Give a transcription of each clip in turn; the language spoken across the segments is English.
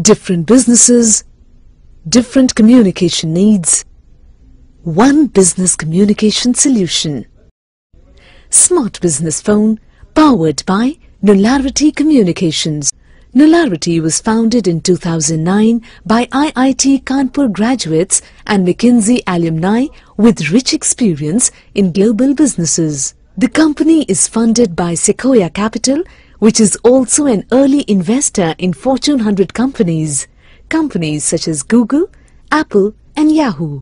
different businesses, different communication needs. One business communication solution. Smart Business Phone powered by Nularity Communications. Nularity was founded in 2009 by IIT Kanpur graduates and McKinsey alumni with rich experience in global businesses. The company is funded by Sequoia Capital which is also an early investor in Fortune 100 companies, companies such as Google, Apple and Yahoo.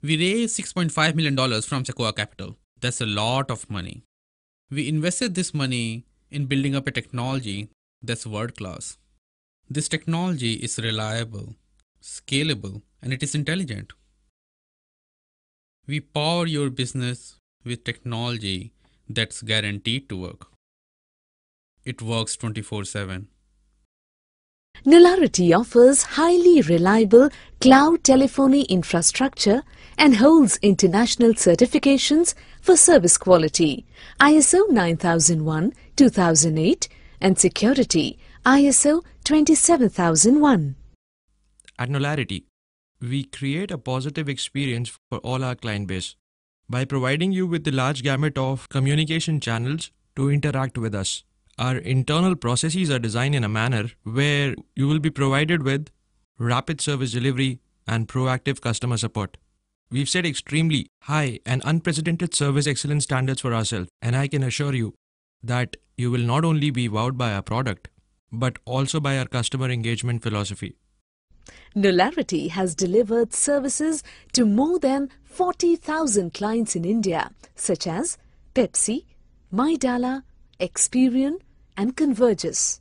We raised $6.5 million from Sequoia Capital. That's a lot of money. We invested this money in building up a technology that's world class. This technology is reliable, scalable, and it is intelligent. We power your business with technology that's guaranteed to work it works 24 7. Nularity offers highly reliable cloud telephony infrastructure and holds international certifications for service quality ISO 9001 2008 and security ISO 27001. At Nularity, we create a positive experience for all our client base by providing you with the large gamut of communication channels to interact with us. Our internal processes are designed in a manner where you will be provided with rapid service delivery and proactive customer support. We've set extremely high and unprecedented service excellence standards for ourselves, and I can assure you that you will not only be wowed by our product, but also by our customer engagement philosophy. Nolarity has delivered services to more than 40,000 clients in India, such as Pepsi, Maidala, Experian, and converges.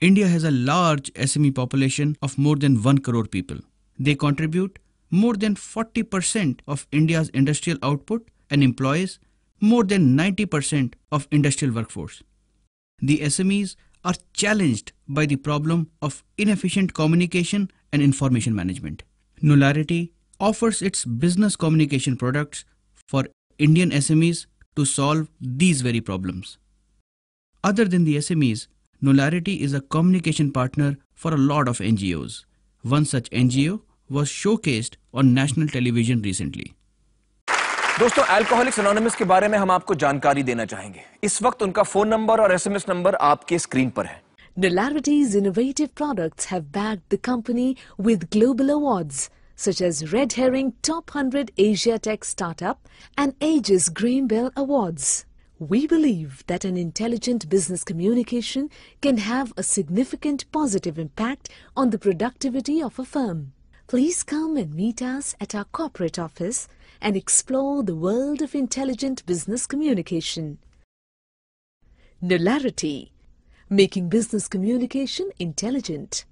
India has a large SME population of more than 1 crore people. They contribute more than 40% of India's industrial output and employs more than 90% of industrial workforce. The SMEs are challenged by the problem of inefficient communication and information management. Nularity offers its business communication products for Indian SMEs to solve these very problems. Other than the SMEs, Nolarity is a communication partner for a lot of NGOs. One such NGO was showcased on national television recently. दोस्तों Alcoholics Anonymous के बारे में हम आपको जानकारी देना चाहेंगे इस वक्त उनका फोन नंबर और एसएमएस नंबर आपके स्क्रीन पर है Nolarity's innovative products have bagged the company with global awards such as Red Herring Top 100 Asia Tech Startup and Aegis Greenbell Awards. We believe that an intelligent business communication can have a significant positive impact on the productivity of a firm. Please come and meet us at our corporate office and explore the world of intelligent business communication. Nullarity Making business communication intelligent.